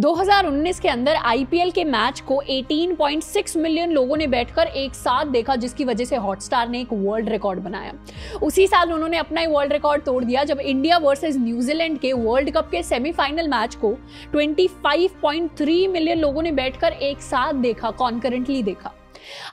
2019 के अंदर आईपीएल के मैच को 18.6 मिलियन लोगों ने बैठकर एक साथ देखा जिसकी वजह से हॉटस्टार ने एक वर्ल्ड रिकॉर्ड बनाया उसी साल उन्होंने अपना ही वर्ल्ड रिकॉर्ड तोड़ दिया जब इंडिया वर्सेस न्यूजीलैंड के वर्ल्ड कप के सेमीफाइनल मैच को 25.3 मिलियन लोगों ने बैठकर एक साथ देखा कॉन्करेंटली देखा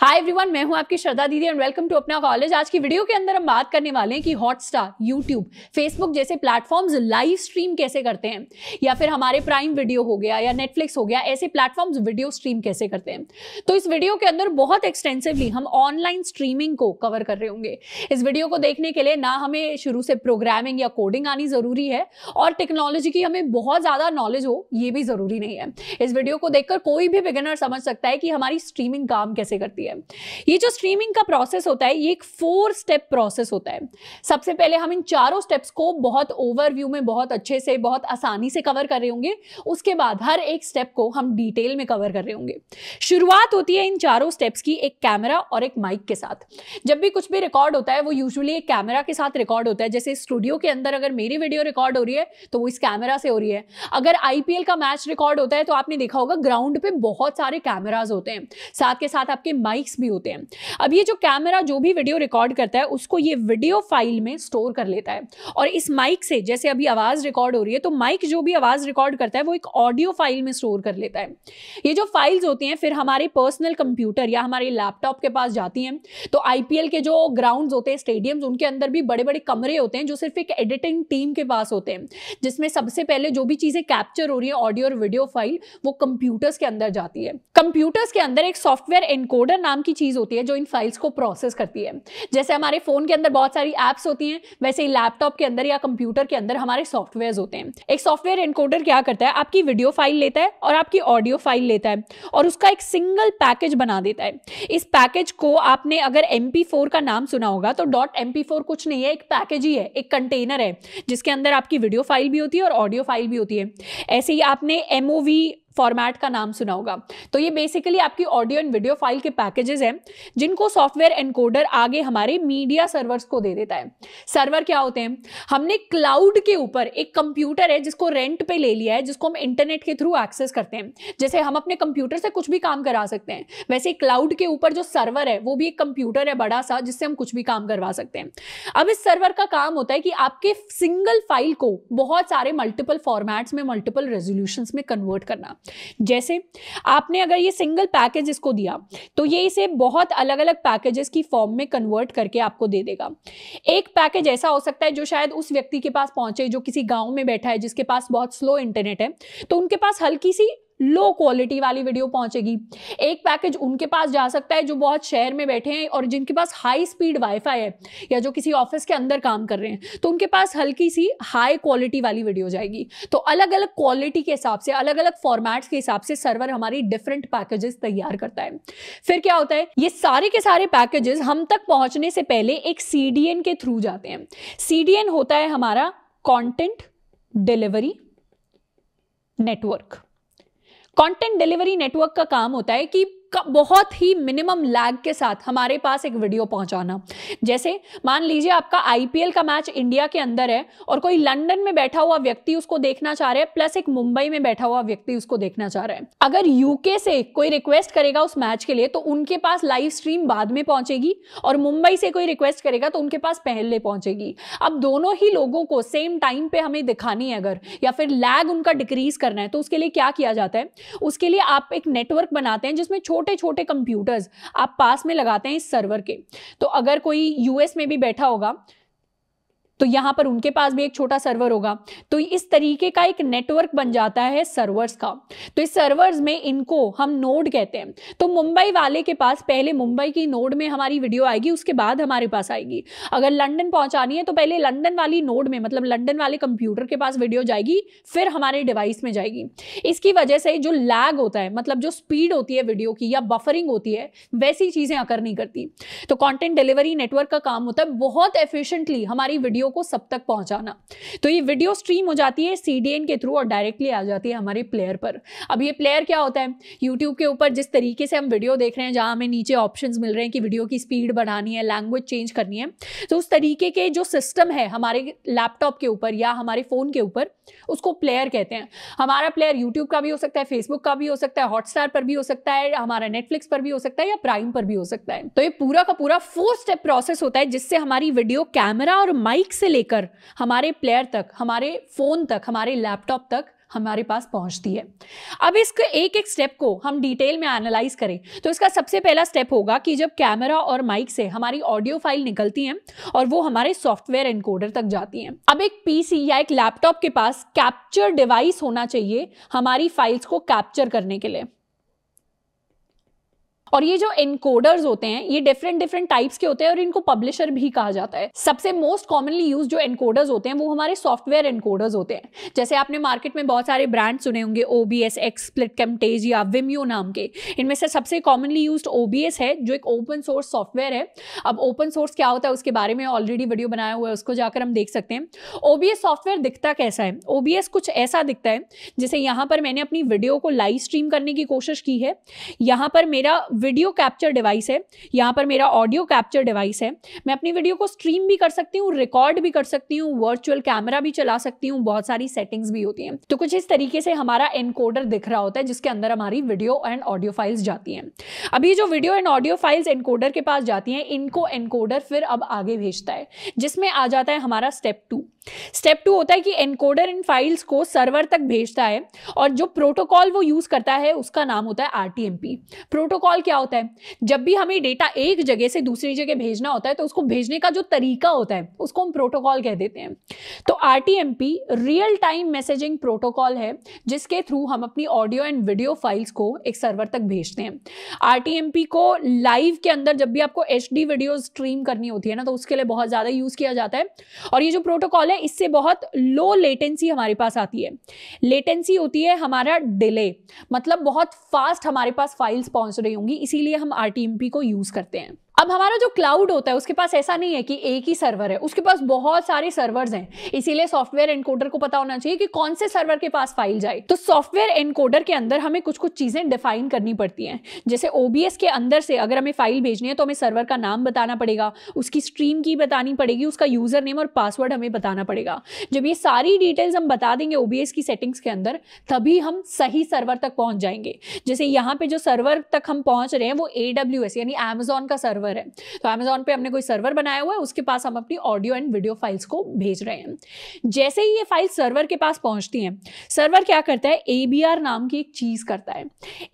हाय एवरीवन मैं हूं आपकी श्रद्धा दीदी and welcome to Apna college आज की वीडियो के अंदर हम बात करने वाले हैं कि हॉटस्टार यूट्यूब फेसबुक जैसे प्लेटफॉर्म्स लाइव स्ट्रीम कैसे करते हैं या फिर हमारे प्राइम वीडियो हो गया या नेटफ्लिक्स हो गया ऐसे प्लेटफॉर्म्स वीडियो स्ट्रीम कैसे करते हैं तो इस वीडियो के अंदर बहुत एक्सटेंसिवली हम ऑनलाइन स्ट्रीमिंग को कवर कर रहे होंगे इस वीडियो को देखने के लिए ना हमें शुरू से प्रोग्रामिंग या कोडिंग आनी ज़रूरी है और टेक्नोलॉजी की हमें बहुत ज़्यादा नॉलेज हो ये भी ज़रूरी नहीं है इस वीडियो को देखकर कोई भी बिगिनर समझ सकता है कि हमारी स्ट्रीमिंग काम कैसे करती है ये जो स्ट्रीमिंग का प्रोसेस होता है ये एक फोर स्टेप प्रोसेस होता है सबसे पहले हम इन चारों स्टेप्स को बहुत ओवरव्यू में बहुत अच्छे से बहुत आसानी से कवर कर रहे होंगे उसके बाद हर एक स्टेप को हम डिटेल में कवर कर रहे होंगे शुरुआत होती है इन चारों स्टेप्स की एक कैमरा और एक माइक के साथ जब भी कुछ भी रिकॉर्ड होता है वो यूजली एक कैमरा के साथ रिकॉर्ड होता है जैसे स्टूडियो के अंदर अगर मेरी वीडियो रिकॉर्ड हो रही है तो वो इस कैमरा से हो रही है अगर आईपीएल का मैच रिकॉर्ड होता है तो आपने देखा होगा ग्राउंड पे बहुत सारे कैमराज होते हैं साथ के साथ आपके के माइक्स भी होते हैं अब ये जो कैमरा जो भी वीडियो रिकॉर्ड करता है उसको ये वीडियो फाइल में स्टोर कर लेता है और इस माइक से जैसे अभी आवाज़ रिकॉर्ड हो रही है तो माइक जो भी आवाज़ रिकॉर्ड करता है वो एक ऑडियो फाइल में स्टोर कर लेता है ये जो फाइल्स होती हैं फिर हमारे पर्सनल कंप्यूटर या हमारे लैपटॉप के पास जाती हैं तो आई के जो ग्राउंड होते हैं स्टेडियम्स उनके अंदर भी बड़े बड़े कमरे होते हैं जो सिर्फ एक एडिटिंग टीम के पास होते हैं जिसमें सबसे पहले जो भी चीज़ें कैप्चर हो रही है ऑडियो और वीडियो फाइल वो कंप्यूटर्स के अंदर जाती है कंप्यूटर्स के अंदर एक सॉफ्टवेयर एनकोड डिकोडर नाम की चीज़ होती है जो इन फाइल्स को प्रोसेस करती है जैसे हमारे फ़ोन के अंदर बहुत सारी ऐप्स होती हैं वैसे ही लैपटॉप के अंदर या कंप्यूटर के अंदर हमारे सॉफ्टवेयर होते हैं एक सॉफ्टवेयर इनकोडर क्या करता है आपकी वीडियो फाइल लेता है और आपकी ऑडियो फाइल लेता है और उसका एक सिंगल पैकेज बना देता है इस पैकेज को आपने अगर एम का नाम सुना होगा तो डॉट एम कुछ नहीं है एक पैकेज ही है एक कंटेनर है जिसके अंदर आपकी वीडियो फाइल भी होती है और ऑडियो फाइल भी होती है ऐसे ही आपने एम फॉर्मेट का नाम सुना होगा तो ये बेसिकली आपकी ऑडियो एंड वीडियो फाइल के पैकेजेस हैं जिनको सॉफ्टवेयर एनकोडर आगे हमारे मीडिया सर्वर्स को दे देता है सर्वर क्या होते हैं हमने क्लाउड के ऊपर एक कंप्यूटर है जिसको रेंट पे ले लिया है जिसको हम इंटरनेट के थ्रू एक्सेस करते हैं जैसे हम अपने कंप्यूटर से कुछ भी काम करा सकते हैं वैसे क्लाउड के ऊपर जो सर्वर है वो भी एक कंप्यूटर है बड़ा सा जिससे हम कुछ भी काम करवा सकते हैं अब इस सर्वर का काम होता है कि आपके सिंगल फाइल को बहुत सारे मल्टीपल फॉर्मेट्स में मल्टीपल रेजोल्यूशन में कन्वर्ट करना जैसे आपने अगर ये सिंगल पैकेज इसको दिया तो ये इसे बहुत अलग अलग पैकेजेस की फॉर्म में कन्वर्ट करके आपको दे देगा एक पैकेज ऐसा हो सकता है जो शायद उस व्यक्ति के पास पहुंचे जो किसी गांव में बैठा है जिसके पास बहुत स्लो इंटरनेट है तो उनके पास हल्की सी लो क्वालिटी वाली वीडियो पहुंचेगी एक पैकेज उनके पास जा सकता है जो बहुत शहर में बैठे हैं और जिनके पास हाई स्पीड वाईफाई है या जो किसी ऑफिस के अंदर काम कर रहे हैं तो उनके पास हल्की सी हाई क्वालिटी वाली वीडियो जाएगी तो अलग अलग क्वालिटी के हिसाब से अलग अलग फॉर्मेट्स के हिसाब से सर्वर हमारी डिफरेंट पैकेजेस तैयार करता है फिर क्या होता है ये सारे के सारे पैकेजेस हम तक पहुंचने से पहले एक सी के थ्रू जाते हैं सी होता है हमारा content delivery network content delivery network का काम होता है कि बहुत ही मिनिमम लैग के साथ हमारे पास एक वीडियो पहुंचाना जैसे मान लीजिए आपका आईपीएल का मैच इंडिया के अंदर है और कोई लंदन में बैठा हुआ व्यक्ति उसको देखना चाह रहा है प्लस एक मुंबई में बैठा हुआ व्यक्ति उसको देखना चाह रहा है अगर यूके से कोई रिक्वेस्ट करेगा उस मैच के लिए तो उनके पास लाइव स्ट्रीम बाद में पहुंचेगी और मुंबई से कोई रिक्वेस्ट करेगा तो उनके पास पहले पहुंचेगी अब दोनों ही लोगों को सेम टाइम पे हमें दिखानी है अगर या फिर लैग उनका डिक्रीज करना है तो उसके लिए क्या किया जाता है उसके लिए आप एक नेटवर्क बनाते हैं जिसमें छोटे छोटे छोटे कंप्यूटर्स आप पास में लगाते हैं इस सर्वर के तो अगर कोई यूएस में भी बैठा होगा तो यहाँ पर उनके पास भी एक छोटा सर्वर होगा तो इस तरीके का एक नेटवर्क बन जाता है सर्वर्स का तो इस सर्वर्स में इनको हम नोड कहते हैं तो मुंबई वाले के पास पहले मुंबई की नोड में हमारी वीडियो आएगी उसके बाद हमारे पास आएगी अगर लंडन पहुंचानी है तो पहले लंडन वाली नोड में मतलब लंडन वाले कंप्यूटर के पास वीडियो जाएगी फिर हमारे डिवाइस में जाएगी इसकी वजह से जो लैग होता है मतलब जो स्पीड होती है वीडियो की या बफरिंग होती है वैसी चीजें अकर नहीं करती तो कॉन्टेंट डिलीवरी नेटवर्क का काम होता है बहुत एफिशिएंटली हमारी वीडियो वीडियो को सब तक पहुंचाना तो ये वीडियो स्ट्रीम हो जाती है सी के थ्रू और डायरेक्टली आ जाती है हमारे प्लेयर पर अब ये प्लेयर क्या होता है यूट्यूब के ऊपर जिस तरीके से हम वीडियो देख रहे हैं जहाँ हमें नीचे ऑप्शन मिल रहे हैं कि वीडियो की स्पीड बढ़ानी है लैंग्वेज चेंज करनी है तो उस तरीके के जो सिस्टम है हमारे लैपटॉप के ऊपर या हमारे फ़ोन के ऊपर उसको प्लेयर कहते हैं हमारा प्लेयर यूट्यूब का भी हो सकता है फेसबुक का भी हो सकता है हॉटस्टार पर भी हो सकता है हमारा नेटफ्लिक्स पर भी हो सकता है या प्राइम पर भी हो सकता है तो ये पूरा का पूरा फोर स्टेप प्रोसेस होता है जिससे हमारी वीडियो कैमरा और माइक से लेकर हमारे प्लेयर तक हमारे फ़ोन तक हमारे लैपटॉप तक हमारे पास पहुंचती है अब इसके एक एक स्टेप को हम डिटेल में एनालाइज करें तो इसका सबसे पहला स्टेप होगा कि जब कैमरा और माइक से हमारी ऑडियो फाइल निकलती हैं और वो हमारे सॉफ्टवेयर एनकोडर तक जाती हैं अब एक पीसी या एक लैपटॉप के पास कैप्चर डिवाइस होना चाहिए हमारी फाइल्स को कैप्चर करने के लिए और ये जो एनकोडर्स होते हैं ये डिफरेंट डिफरेंट टाइप्स के होते हैं और इनको पब्लिशर भी कहा जाता है सबसे मोस्ट कॉमनली यूज जो एनकोडर्स होते हैं वो हमारे सॉफ्टवेयर एनकोडर्स होते हैं जैसे आपने मार्केट में बहुत सारे ब्रांड सुने होंगे O B S XSplit कैमटेज या विम्यो नाम के इनमें से सबसे commonly use O B S है जो एक ओपन सोर्स सॉफ्टवेयर है अब ओपन सोर्स क्या होता है उसके बारे में ऑलरेडी वीडियो बनाया हुआ है उसको जाकर हम देख सकते हैं ओ बी एस सॉफ्टवेयर दिखता कैसा है ओ बी एस कुछ ऐसा दिखता है जैसे यहाँ पर मैंने अपनी वीडियो को लाइव स्ट्रीम करने की कोशिश की है यहाँ पर मेरा वीडियो कैप्चर डिवाइस है यहाँ पर मेरा ऑडियो कैप्चर डिवाइस है मैं अपनी वीडियो को स्ट्रीम भी कर सकती हूँ रिकॉर्ड भी कर सकती हूँ वर्चुअल कैमरा भी चला सकती हूँ बहुत सारी सेटिंग्स भी होती हैं तो कुछ इस तरीके से हमारा एनकोडर दिख रहा होता है जिसके अंदर हमारी वीडियो एंड ऑडियो फाइल्स जाती हैं अभी जो video and audio files encoder के पास जाती हैं इनको एनकोडर फिर अब आगे भेजता है जिसमें आ जाता है हमारा स्टेप टू स्टेप टू होता है कि एनकोडर इन फाइल्स को सर्वर तक भेजता है और जो प्रोटोकॉल वो यूज करता है उसका नाम होता है आरटीएमपी प्रोटोकॉल क्या होता है जब भी हमें डेटा एक जगह से दूसरी जगह भेजना होता है तो उसको भेजने का जो तरीका होता है उसको हम प्रोटोकॉल कह देते हैं तो RTMP real time messaging protocol है जिसके थ्रू हम अपनी ऑडियो एंड वीडियो फाइल्स को एक सर्वर तक भेजते हैं आरटीएमपी को लाइव के अंदर जब भी आपको एच वीडियो स्ट्रीम करनी होती है ना तो उसके लिए बहुत ज्यादा यूज किया जाता है और ये जो प्रोटोकॉल है इससे बहुत लो लेटेंसी हमारे पास आती है लेटेंसी होती है हमारा डिले मतलब बहुत फास्ट हमारे पास फाइल्स पहुंच रही होंगी इसीलिए हम आर को यूज़ करते हैं अब हमारा जो क्लाउड होता है उसके पास ऐसा नहीं है कि एक ही सर्वर है उसके पास बहुत सारे सर्वर्स हैं इसीलिए सॉफ्टवेयर एनकोडर को पता होना चाहिए कि कौन से सर्वर के पास फाइल जाए तो सॉफ्टवेयर एनकोडर के अंदर हमें कुछ कुछ चीजें डिफाइन करनी पड़ती हैं जैसे ओबीएस के अंदर से अगर हमें फाइल भेजनी है तो हमें सर्वर का नाम बताना पड़ेगा उसकी स्ट्रीम की बतानी पड़ेगी उसका यूजर नेम और पासवर्ड हमें बताना पड़ेगा जब ये सारी डिटेल्स हम बता देंगे ओबीएस की सेटिंग्स के अंदर तभी हम सही सर्वर तक पहुंच जाएंगे जैसे यहाँ पे जो सर्वर तक हम पहुंच रहे हैं वो ए यानी एमेजोन का सर्वर सर्वर है तो अमेजोन पे हमने कोई सर्वर बनाया हुआ है उसके पास हम अपनी ऑडियो एंड वीडियो फाइल्स को भेज रहे हैं जैसे ही ये फाइल सर्वर के पास पहुंचती हैं सर्वर क्या करता है ए नाम की एक चीज़ करता है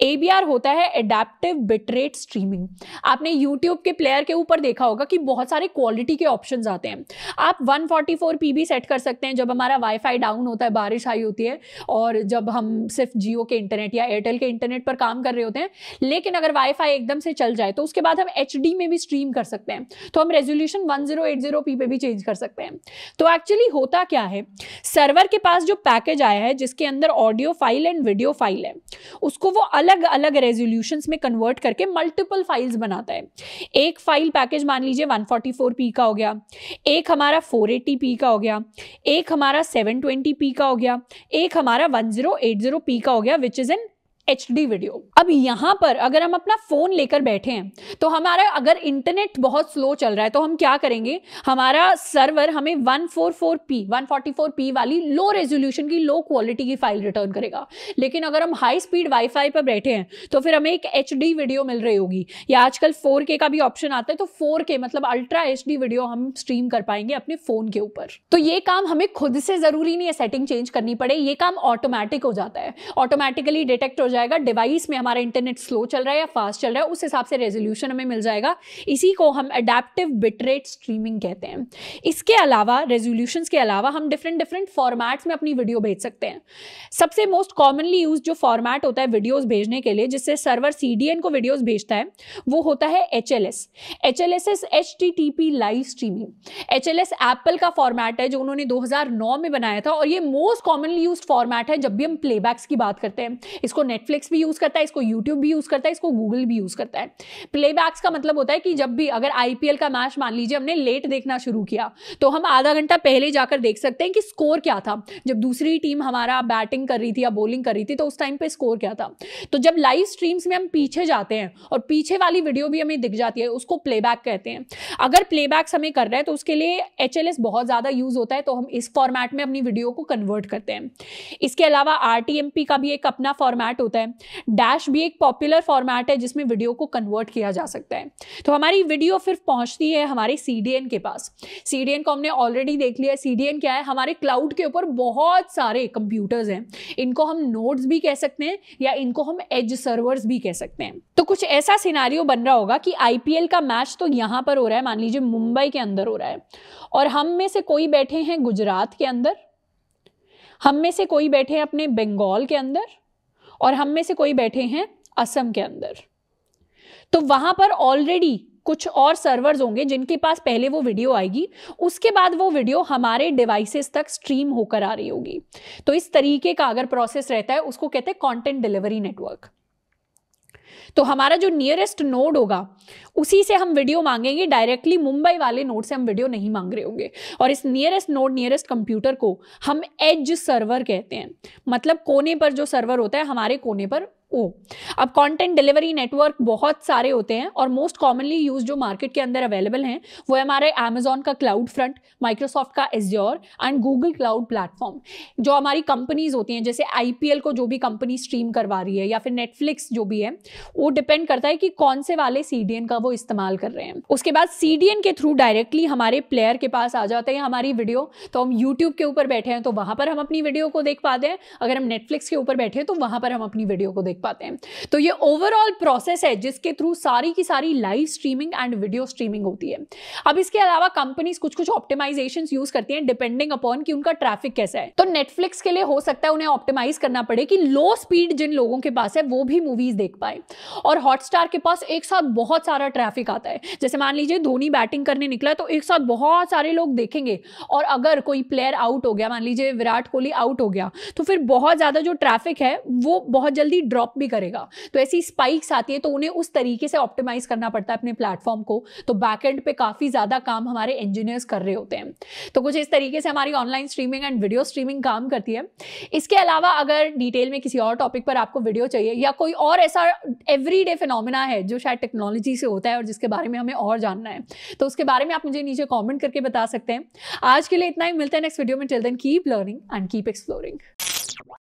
ए होता है एडेप्टिव बिटरेट स्ट्रीमिंग आपने यूट्यूब के प्लेयर के ऊपर देखा होगा कि बहुत सारे क्वालिटी के ऑप्शन आते हैं आप वन फोर्टी सेट कर सकते हैं जब हमारा वाईफाई डाउन होता है बारिश आई होती है और जब हम सिर्फ जियो के इंटरनेट या एयरटेल के इंटरनेट पर काम कर रहे होते हैं लेकिन अगर वाईफाई एकदम से चल जाए तो उसके बाद हम एच में में भी स्ट्रीम कर सकते हैं तो हम रेजोल्यूशन 1080p पे भी चेंज कर सकते हैं तो एक्चुअली होता क्या है सर्वर के पास जो पैकेज आया है जिसके अंदर audio file and video file है उसको वो अलग अलग रेजोल्यूशन में कन्वर्ट करके मल्टीपल फाइल्स बनाता है एक फाइल पैकेज मान लीजिए वन का हो गया एक हमारा फोर का हो गया एक हमारा सेवन का हो गया एक हमारा 1080p का हो गया which is an H D video अब यहाँ पर अगर हम अपना फोन लेकर बैठे हैं तो हमारा अगर इंटरनेट बहुत स्लो चल रहा है तो हम क्या करेंगे हमारा सर्वर हमें 144p 144p वाली लो रेजोल्यूशन की लो क्वालिटी की फाइल रिटर्न करेगा लेकिन अगर हम हाई स्पीड वाईफाई पर बैठे हैं तो फिर हमें एक एच वीडियो मिल रही होगी या आजकल फोर का भी ऑप्शन आता है तो फोर मतलब अल्ट्रा एच वीडियो हम स्ट्रीम कर पाएंगे अपने फोन के ऊपर तो ये काम हमें खुद से जरूरी नहीं है सेटिंग चेंज करनी पड़े ये काम ऑटोमेटिक हो जाता है ऑटोमेटिकली डिटेक्ट हो जाएगा डिवाइस में हमारा इंटरनेट स्लो चल रहा है या फास्ट चल रहा है उस हिसाब से रेजोल्यूशन हमें मिल जाएगा इसी को हम अडेप्टिव बिटरेट स्ट्रीमिंग कहते हैं इसके अलावा रेजोल्यूशन के अलावा हम डिफरेंट डिफरेंट फॉर्मेट्स में अपनी वीडियो भेज सकते हैं सबसे मोस्ट कॉमनली यूज जो फॉर्मेट होता है वीडियोज़ भेजने के लिए जिससे सर्वर सी को वीडियोज़ भेजता है वो होता है H L S H L S S H T T P live streaming H L S Apple का फॉर्मेट है जो उन्होंने 2009 में बनाया था और ये मोस्ट कॉमनली यूज फॉर्मेट है जब भी हम प्लेबैक्स की बात करते हैं इसको नेट नेटफ्लिक्स भी यूज़ करता है इसको यूट्यूब भी यूज़ करता है इसको गूगल भी यूज़ करता है प्लेबैक्स का मतलब होता है कि जब भी अगर आई का मैच मान लीजिए हमने लेट देखना शुरू किया तो हम आधा घंटा पहले जाकर देख सकते हैं कि स्कोर क्या था जब दूसरी टीम हमारा बैटिंग कर रही थी या बॉलिंग कर रही थी तो उस टाइम पर स्कोर क्या था तो जब लाइव स्ट्रीम्स में हम पीछे जाते हैं और पीछे वाली वीडियो भी हमें दिख जाती है उसको प्लेबैक कहते हैं अगर प्लेबैक्स हमें कर रहे हैं तो उसके लिए एच बहुत ज़्यादा यूज़ होता है तो हम इस फॉर्मेट में अपनी वीडियो को कन्वर्ट करते हैं इसके अलावा आर का भी एक अपना फॉर्मेट होता है होता है डैश भी एक पॉपुलर फॉर्मेट है जिसमें वीडियो को कन्वर्ट किया जा सकता है तो हमारी वीडियो फिर पहुंचती है हमारे सी के पास सी को हमने ऑलरेडी देख लिया सी क्या है हमारे क्लाउड के ऊपर बहुत सारे कंप्यूटर्स हैं इनको हम नोट्स भी कह सकते हैं या इनको हम एज सर्वर्स भी कह सकते हैं तो कुछ ऐसा सिनारियो बन रहा होगा कि आई का मैच तो यहाँ पर हो रहा है मान लीजिए मुंबई के अंदर हो रहा है और हम में से कोई बैठे हैं गुजरात के अंदर हम में से कोई बैठे हैं अपने बंगाल के अंदर और हम में से कोई बैठे हैं असम के अंदर तो वहां पर ऑलरेडी कुछ और सर्वर्स होंगे जिनके पास पहले वो वीडियो आएगी उसके बाद वो वीडियो हमारे डिवाइसेस तक स्ट्रीम होकर आ रही होगी तो इस तरीके का अगर प्रोसेस रहता है उसको कहते हैं कंटेंट डिलीवरी नेटवर्क तो हमारा जो नियरेस्ट नोड होगा उसी से हम वीडियो मांगेंगे डायरेक्टली मुंबई वाले नोड से हम वीडियो नहीं मांग रहे होंगे और इस नियरेस्ट नोड नियरेस्ट कंप्यूटर को हम एज सर्वर कहते हैं मतलब कोने पर जो सर्वर होता है हमारे कोने पर ओ अब कंटेंट डिलीवरी नेटवर्क बहुत सारे होते हैं और मोस्ट कॉमनली यूज जो मार्केट के अंदर अवेलेबल हैं वो है हमारे अमेजोन का क्लाउड फ्रंट माइक्रोसॉफ्ट का Azure and Google cloud platform जो हमारी कंपनीज होती हैं जैसे आईपीएल को जो भी कंपनी स्ट्रीम करवा रही है या फिर नेटफ्लिक्स जो भी है वो डिपेंड करता है कि कौन से वाले सी का वो इस्तेमाल कर रहे हैं उसके बाद सी के थ्रू डायरेक्टली हमारे प्लेयर के पास आ जाते हैं हमारी वीडियो तो हम यूट्यूब के ऊपर बैठे हैं तो वहाँ पर हम अपनी वीडियो को देख पाते हैं अगर हम नेटफ्लिक्स के ऊपर बैठे हैं तो वहाँ पर हम अपनी वीडियो को देख देख पाते हैं तो ये ओवरऑल प्रोसेस है जिसके थ्रू सारी की सारी live streaming and video streaming होती है अब इसके अलावा कंपनीज कुछ कुछ ऑप्टिमाइजेशन यूज करती हैं डिपेंडिंग अपॉन कि उनका ट्रैफिक कैसा है तो नेटफ्लिक्स के लिए हो सकता है उन्हें ऑप्टिमाइज करना पड़े कि लो स्पीड जिन लोगों के पास है वो भी मूवीज देख पाए और हॉटस्टार के पास एक साथ बहुत सारा ट्रैफिक आता है जैसे मान लीजिए धोनी बैटिंग करने निकला तो एक साथ बहुत सारे लोग देखेंगे और अगर कोई प्लेयर आउट हो गया मान लीजिए विराट कोहली आउट हो गया तो फिर बहुत ज़्यादा जो ट्रैफिक है वो बहुत जल्दी ड्रॉप ड्रॉप भी करेगा तो ऐसी स्पाइक्स आती है तो उन्हें उस तरीके से ऑप्टिमाइज करना पड़ता है अपने प्लेटफॉर्म को तो बैक एंड पे काफ़ी ज़्यादा काम हमारे इंजीनियर्स कर रहे होते हैं तो कुछ इस तरीके से हमारी online streaming and video streaming काम करती है इसके अलावा अगर डिटेल में किसी और टॉपिक पर आपको वीडियो चाहिए या कोई और ऐसा डे फिनोमिना है जो शायद टेक्नोलॉजी से होता है और जिसके बारे में हमें और जानना है तो उसके बारे में आप मुझे नीचे कॉमेंट करके बता सकते हैं आज के लिए इतना ही मिलता है नेक्स्ट वीडियो में till then keep learning and keep exploring